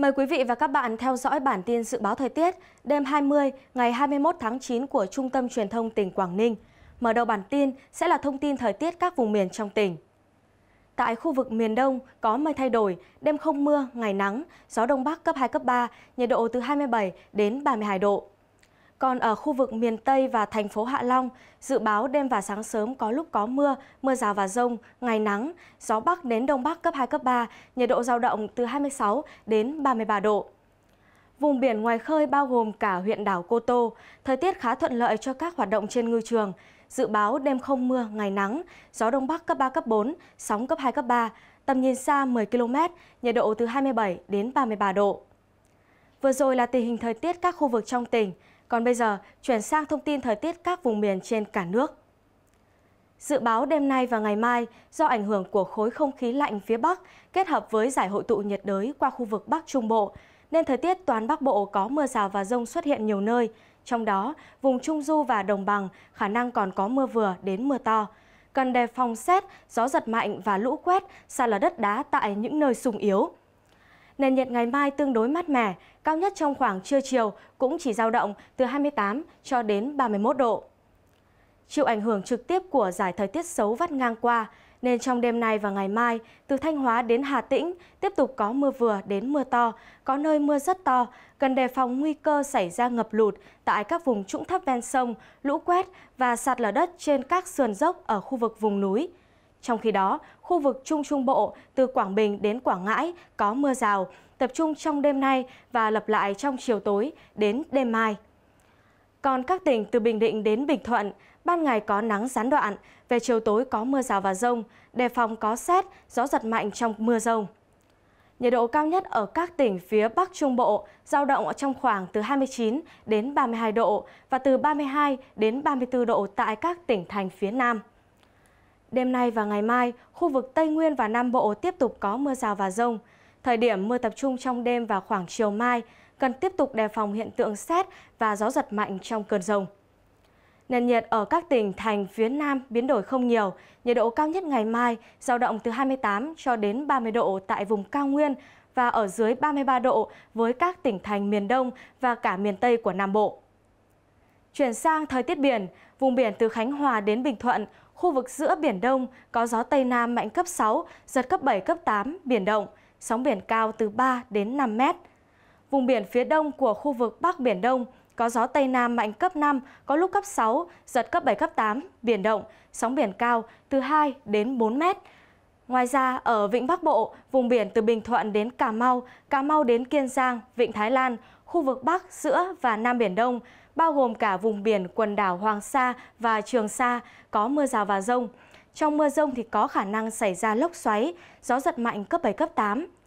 Mời quý vị và các bạn theo dõi bản tin dự báo thời tiết đêm 20 ngày 21 tháng 9 của Trung tâm Truyền thông tỉnh Quảng Ninh. Mở đầu bản tin sẽ là thông tin thời tiết các vùng miền trong tỉnh. Tại khu vực miền Đông có mây thay đổi, đêm không mưa, ngày nắng, gió Đông Bắc cấp 2, cấp 3, nhiệt độ từ 27 đến 32 độ. Còn ở khu vực miền Tây và thành phố Hạ Long, dự báo đêm và sáng sớm có lúc có mưa, mưa rào và rông, ngày nắng, gió Bắc đến Đông Bắc cấp 2, cấp 3, nhiệt độ giao động từ 26 đến 33 độ. Vùng biển ngoài khơi bao gồm cả huyện đảo Cô Tô, thời tiết khá thuận lợi cho các hoạt động trên ngư trường. Dự báo đêm không mưa, ngày nắng, gió Đông Bắc cấp 3, cấp 4, sóng cấp 2, cấp 3, tầm nhìn xa 10 km, nhiệt độ từ 27 đến 33 độ. Vừa rồi là tình hình thời tiết các khu vực trong tỉnh. Còn bây giờ, chuyển sang thông tin thời tiết các vùng miền trên cả nước. Dự báo đêm nay và ngày mai, do ảnh hưởng của khối không khí lạnh phía Bắc kết hợp với giải hội tụ nhiệt đới qua khu vực Bắc Trung Bộ, nên thời tiết toàn Bắc Bộ có mưa rào và rông xuất hiện nhiều nơi. Trong đó, vùng Trung Du và Đồng Bằng khả năng còn có mưa vừa đến mưa to. Cần đề phòng xét, gió giật mạnh và lũ quét, xa lở đất đá tại những nơi sung yếu. Nền nhiệt ngày mai tương đối mát mẻ, cao nhất trong khoảng trưa chiều cũng chỉ dao động từ 28 cho đến 31 độ. Chịu ảnh hưởng trực tiếp của giải thời tiết xấu vắt ngang qua, nên trong đêm nay và ngày mai, từ Thanh Hóa đến Hà Tĩnh tiếp tục có mưa vừa đến mưa to, có nơi mưa rất to, cần đề phòng nguy cơ xảy ra ngập lụt tại các vùng trũng thấp ven sông, lũ quét và sạt lở đất trên các sườn dốc ở khu vực vùng núi. Trong khi đó, khu vực Trung Trung Bộ từ Quảng Bình đến Quảng Ngãi có mưa rào, tập trung trong đêm nay và lặp lại trong chiều tối đến đêm mai. Còn các tỉnh từ Bình Định đến Bình Thuận, ban ngày có nắng gián đoạn, về chiều tối có mưa rào và rông, đề phòng có xét, gió giật mạnh trong mưa rông. Nhiệt độ cao nhất ở các tỉnh phía Bắc Trung Bộ giao động ở trong khoảng từ 29 đến 32 độ và từ 32 đến 34 độ tại các tỉnh thành phía Nam. Đêm nay và ngày mai, khu vực Tây Nguyên và Nam Bộ tiếp tục có mưa rào và rông. Thời điểm mưa tập trung trong đêm và khoảng chiều mai, cần tiếp tục đề phòng hiện tượng xét và gió giật mạnh trong cơn rông. Nền nhiệt ở các tỉnh thành phía Nam biến đổi không nhiều, nhiệt độ cao nhất ngày mai giao động từ 28 cho đến 30 độ tại vùng cao nguyên và ở dưới 33 độ với các tỉnh thành miền Đông và cả miền Tây của Nam Bộ. Chuyển sang thời tiết biển, vùng biển từ Khánh Hòa đến Bình Thuận, khu vực giữa Biển Đông có gió Tây Nam mạnh cấp 6, giật cấp 7, cấp 8, biển động, sóng biển cao từ 3 đến 5 mét. Vùng biển phía đông của khu vực Bắc Biển Đông có gió Tây Nam mạnh cấp 5, có lúc cấp 6, giật cấp 7, cấp 8, biển động, sóng biển cao từ 2 đến 4 mét, Ngoài ra, ở Vịnh Bắc Bộ, vùng biển từ Bình Thuận đến Cà Mau, Cà Mau đến Kiên Giang, Vịnh Thái Lan, khu vực Bắc, Giữa và Nam Biển Đông, bao gồm cả vùng biển quần đảo Hoàng Sa và Trường Sa, có mưa rào và rông. Trong mưa rông thì có khả năng xảy ra lốc xoáy, gió giật mạnh cấp 7, cấp 8,